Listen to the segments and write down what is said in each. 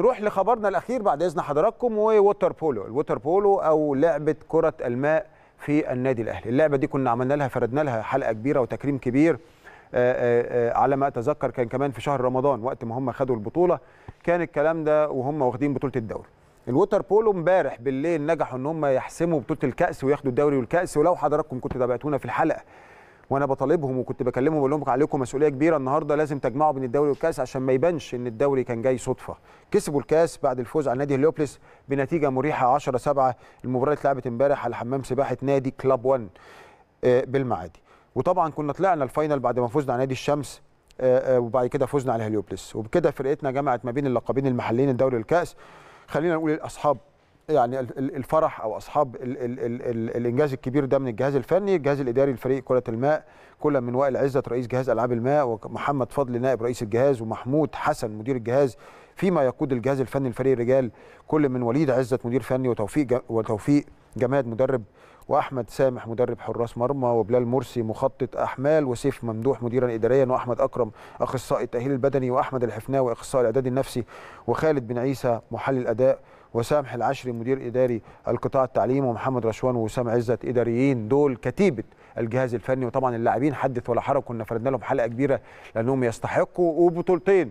نروح لخبرنا الاخير بعد اذن حضراتكم ووتر بولو الووتر بولو او لعبه كره الماء في النادي الاهلي اللعبه دي كنا عملنا لها فردنا لها حلقه كبيره وتكريم كبير آه، آه، آه، على ما اتذكر كان كمان في شهر رمضان وقت ما هم خدوا البطوله كان الكلام ده وهم واخدين بطوله الدوري الووتر بولو امبارح بالليل نجحوا ان هم يحسموا بطوله الكاس وياخدوا الدوري والكاس ولو حضراتكم كنتوا تابعتونا في الحلقه وانا بطالبهم وكنت بكلمهم بقول لهم عليكم مسؤوليه كبيره النهارده لازم تجمعوا بين الدوري والكاس عشان ما يبانش ان الدوري كان جاي صدفه كسبوا الكاس بعد الفوز على نادي هليوبلس بنتيجه مريحه 10 7 المباراه اللي اتلعبت امبارح على حمام سباحه نادي كلاب 1 آه، بالمعادي وطبعا كنا طلعنا الفاينل بعد ما فزنا على نادي الشمس آه، آه، وبعد كده فزنا على هليوبلس وبكده فرقتنا جمعت ما بين اللقبين المحليين الدوري والكاس خلينا نقول الاصحاب يعني الفرح او اصحاب الـ الـ الـ الـ الانجاز الكبير ده من الجهاز الفني الجهاز الاداري لفريق كره الماء كل من وائل عزت رئيس جهاز العاب الماء ومحمد فضل نائب رئيس الجهاز ومحمود حسن مدير الجهاز فيما يقود الجهاز الفني لفريق الرجال كل من وليد عزت مدير فني وتوفيق وتوفيق جماد مدرب واحمد سامح مدرب حراس مرمى وبلال مرسي مخطط احمال وسيف ممدوح مديرا اداريا واحمد اكرم اخصائي التاهيل البدني واحمد الحفناوي اخصائي الاعداد النفسي وخالد بن عيسى محلل اداء وسامح العشري مدير اداري القطاع التعليم ومحمد رشوان ووسام عزت اداريين دول كتيبه الجهاز الفني وطبعا اللاعبين حدث ولا حرج كنا فردنا لهم حلقه كبيره لانهم يستحقوا وبطولتين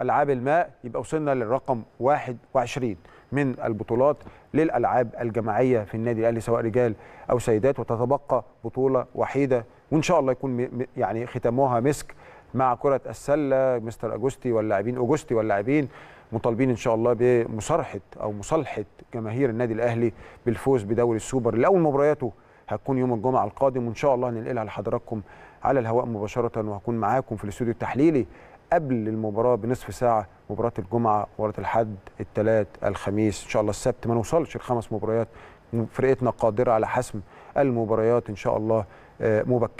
العاب الماء يبقى وصلنا للرقم 21 من البطولات للالعاب الجماعيه في النادي الاهلي سواء رجال او سيدات وتتبقى بطوله وحيده وان شاء الله يكون يعني ختامها مسك مع كره السله مستر اجوستي واللاعبين اجوستي واللاعبين مطالبين ان شاء الله بمصارحه او مصالحه جماهير النادي الاهلي بالفوز بدوري السوبر لاول مبارياته هتكون يوم الجمعه القادم وان شاء الله هننقلها لحضراتكم على الهواء مباشره وهكون معاكم في الاستوديو التحليلي قبل المباراه بنصف ساعه مباراه الجمعه مباراه الحد الثلاث الخميس ان شاء الله السبت ما نوصلش لخمس مباريات فرقتنا قادره على حسم المباريات ان شاء الله آه، مبكرا